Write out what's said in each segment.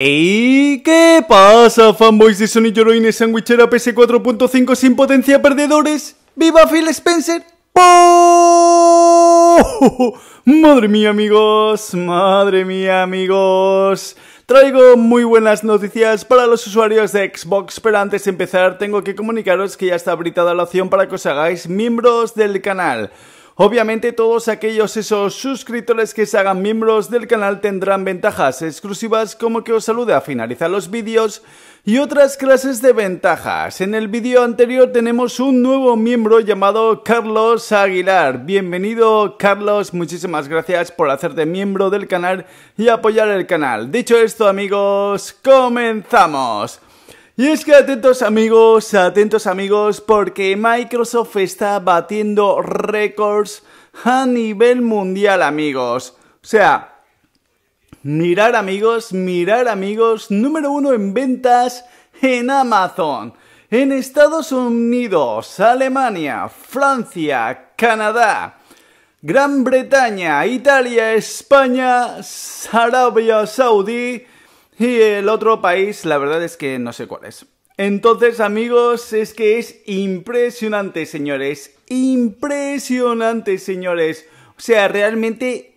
¿Y qué pasa, fanboys de Sony Heroine Sandwichera ps 4.5 sin potencia perdedores? ¡Viva Phil Spencer! ¡Oh! Madre mía, amigos, madre mía, amigos. Traigo muy buenas noticias para los usuarios de Xbox, pero antes de empezar tengo que comunicaros que ya está habilitada la opción para que os hagáis miembros del canal. Obviamente todos aquellos esos suscriptores que se hagan miembros del canal tendrán ventajas exclusivas como que os salude a finalizar los vídeos y otras clases de ventajas. En el vídeo anterior tenemos un nuevo miembro llamado Carlos Aguilar. Bienvenido Carlos, muchísimas gracias por hacerte miembro del canal y apoyar el canal. Dicho esto amigos, comenzamos. Y es que atentos amigos, atentos amigos, porque Microsoft está batiendo récords a nivel mundial amigos. O sea, mirar amigos, mirar amigos, número uno en ventas en Amazon. En Estados Unidos, Alemania, Francia, Canadá, Gran Bretaña, Italia, España, Arabia Saudí, y el otro país, la verdad es que no sé cuál es. Entonces, amigos, es que es impresionante, señores. Impresionante, señores. O sea, realmente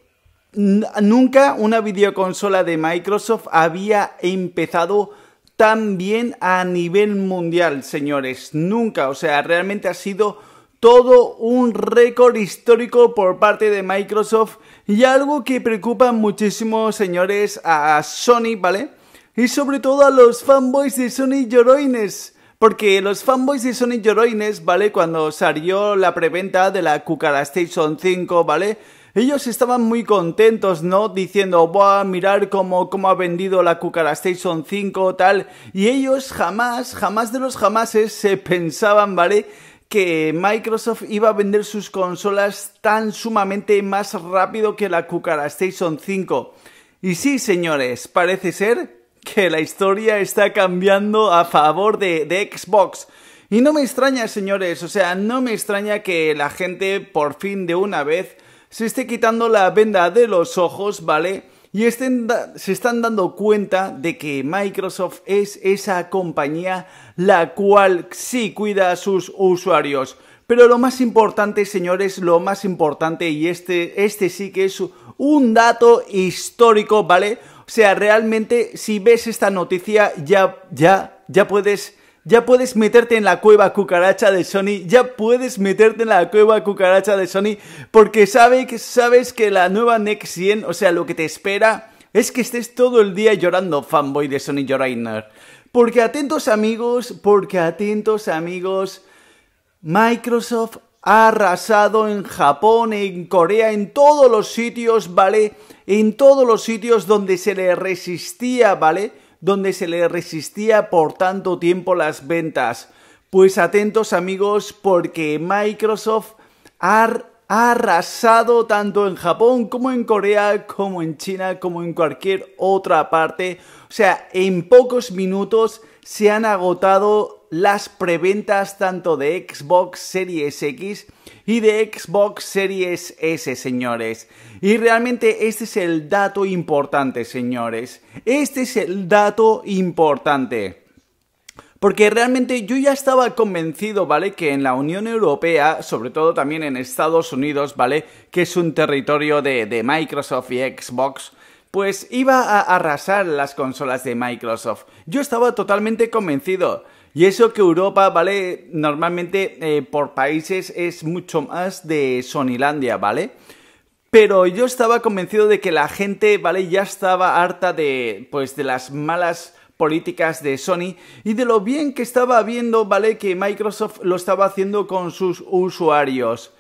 nunca una videoconsola de Microsoft había empezado tan bien a nivel mundial, señores. Nunca. O sea, realmente ha sido todo un récord histórico por parte de Microsoft y algo que preocupa muchísimo, señores, a Sony, ¿vale? Y sobre todo a los fanboys de Sony Lloroines. Porque los fanboys de Sony Lloroines, ¿vale? Cuando salió la preventa de la Cucara Station 5, ¿vale? Ellos estaban muy contentos, ¿no? Diciendo, ¡buah! Mirar cómo, cómo ha vendido la Cucara Station 5, tal. Y ellos jamás, jamás de los jamases se pensaban, ¿vale? que Microsoft iba a vender sus consolas tan sumamente más rápido que la Cucara Station 5. Y sí, señores, parece ser que la historia está cambiando a favor de, de Xbox. Y no me extraña, señores, o sea, no me extraña que la gente por fin de una vez se esté quitando la venda de los ojos, ¿vale? y se están dando cuenta de que Microsoft es esa compañía la cual sí cuida a sus usuarios. Pero lo más importante, señores, lo más importante, y este, este sí que es un dato histórico, ¿vale? O sea, realmente, si ves esta noticia, ya, ya, ya puedes ya puedes meterte en la cueva cucaracha de Sony, ya puedes meterte en la cueva cucaracha de Sony, porque sabes que la nueva Next o sea, lo que te espera, es que estés todo el día llorando, fanboy de Sony Jorainer. Porque atentos amigos, porque atentos amigos, Microsoft ha arrasado en Japón, en Corea, en todos los sitios, ¿vale? En todos los sitios donde se le resistía, ¿vale? donde se le resistía por tanto tiempo las ventas. Pues atentos amigos porque Microsoft ha, arrasado tanto en Japón como en Corea, como en China, como en cualquier otra parte. O sea, en pocos minutos se han agotado las preventas tanto de Xbox Series X y de Xbox Series S, señores. Y realmente este es el dato importante, señores. Este es el dato importante. Porque realmente yo ya estaba convencido, ¿vale? Que en la Unión Europea, sobre todo también en Estados Unidos, ¿vale? Que es un territorio de, de Microsoft y Xbox, pues iba a arrasar las consolas de Microsoft. Yo estaba totalmente convencido. Y eso que Europa, ¿vale? Normalmente eh, por países es mucho más de Sonylandia, ¿vale? Pero yo estaba convencido de que la gente, ¿vale? Ya estaba harta de, pues, de las malas políticas de Sony y de lo bien que estaba viendo, ¿vale? Que Microsoft lo estaba haciendo con sus usuarios.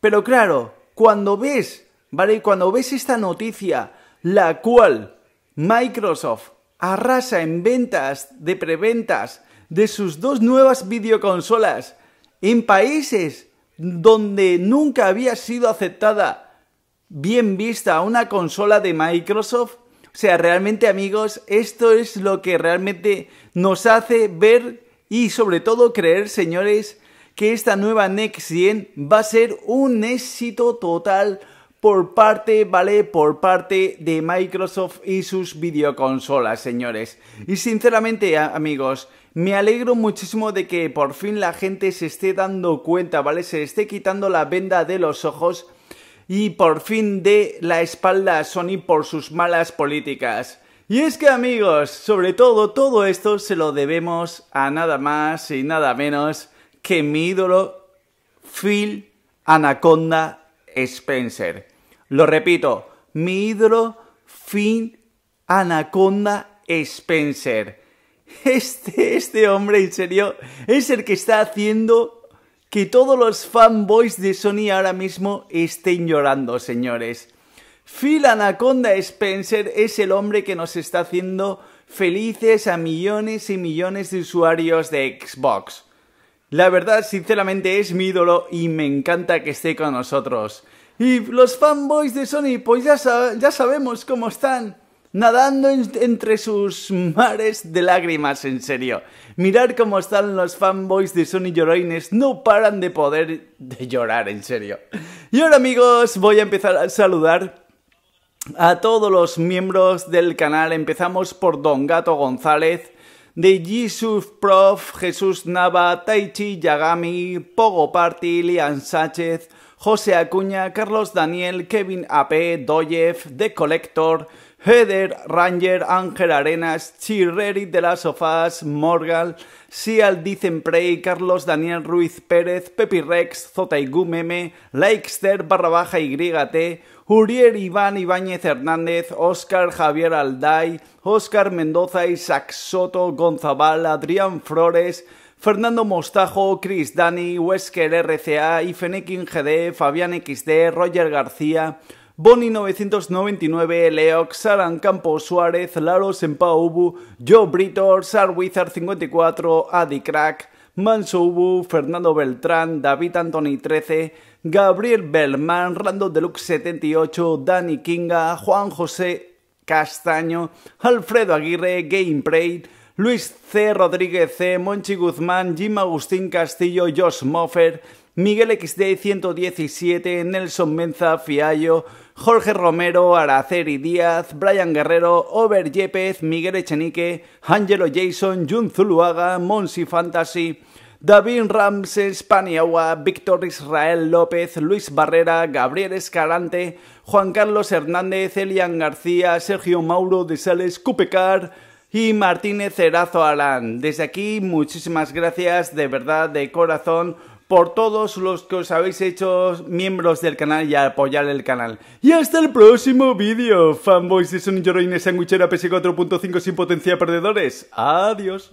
Pero claro, cuando ves, ¿vale? Cuando ves esta noticia la cual Microsoft arrasa en ventas de preventas de sus dos nuevas videoconsolas en países donde nunca había sido aceptada bien vista una consola de Microsoft. O sea, realmente amigos, esto es lo que realmente nos hace ver y sobre todo creer, señores, que esta nueva Next Gen va a ser un éxito total por parte, ¿vale? Por parte de Microsoft y sus videoconsolas, señores. Y sinceramente, amigos, me alegro muchísimo de que por fin la gente se esté dando cuenta, ¿vale? Se esté quitando la venda de los ojos y por fin de la espalda a Sony por sus malas políticas. Y es que amigos, sobre todo todo esto se lo debemos a nada más y nada menos que mi ídolo Phil Anaconda Spencer. Lo repito, mi ídolo Phil Anaconda Spencer. Este, este hombre, en serio, es el que está haciendo que todos los fanboys de Sony ahora mismo estén llorando, señores. Phil Anaconda Spencer es el hombre que nos está haciendo felices a millones y millones de usuarios de Xbox. La verdad, sinceramente, es mi ídolo y me encanta que esté con nosotros. Y los fanboys de Sony, pues ya, ya sabemos cómo están. Nadando entre sus mares de lágrimas, en serio. Mirar cómo están los fanboys de Sony Lloroines, no paran de poder de llorar, en serio. Y ahora amigos, voy a empezar a saludar a todos los miembros del canal. Empezamos por Don Gato González, de Jesus Prof, Jesús Nava, Taichi Yagami, Pogo Party, Lian Sánchez, José Acuña, Carlos Daniel, Kevin AP, Doyev, The Collector, Heather, Ranger, Ángel Arenas, Chirreri de las Sofás, Morgal, Sial Dicen Carlos Daniel Ruiz Pérez, Pepi Rex, y Gumeme, barra baja YT, Uriel Iván Ibáñez Hernández, Oscar Javier Alday, Oscar Mendoza, Isaac Soto, Gonzabal, Adrián Flores, Fernando Mostajo, Chris Dani, Wesker RCA, Ifenekin GD, Fabián XD, Roger García, Boni 999, Leox, Alan Campos Suárez, Laros Sempaubu, Joe Britor, Sar 54, Adi Crack, Ubu, Fernando Beltrán, David Anthony 13, Gabriel Belman, Rando Deluxe 78, Danny Kinga, Juan José Castaño, Alfredo Aguirre, Gameplay, Luis C. Rodríguez C., Monchi Guzmán, Jim Agustín Castillo, Josh Moffer, Miguel XD 117, Nelson Menza, Fiallo, Jorge Romero, Araceri Díaz, Brian Guerrero, Over Yepes, Miguel Echenique, Angelo Jason, Jun Zuluaga, Monsi Fantasy, David Ramses, Paniagua, Víctor Israel López, Luis Barrera, Gabriel Escalante, Juan Carlos Hernández, Elian García, Sergio Mauro de Sales, Cupecar y Martínez Erazo Alán. Desde aquí, muchísimas gracias de verdad, de corazón, por todos los que os habéis hecho miembros del canal y apoyar el canal. Y hasta el próximo vídeo, fanboys de Sonic Lloroines Sandwichera PS4.5 sin potencia perdedores. Adiós.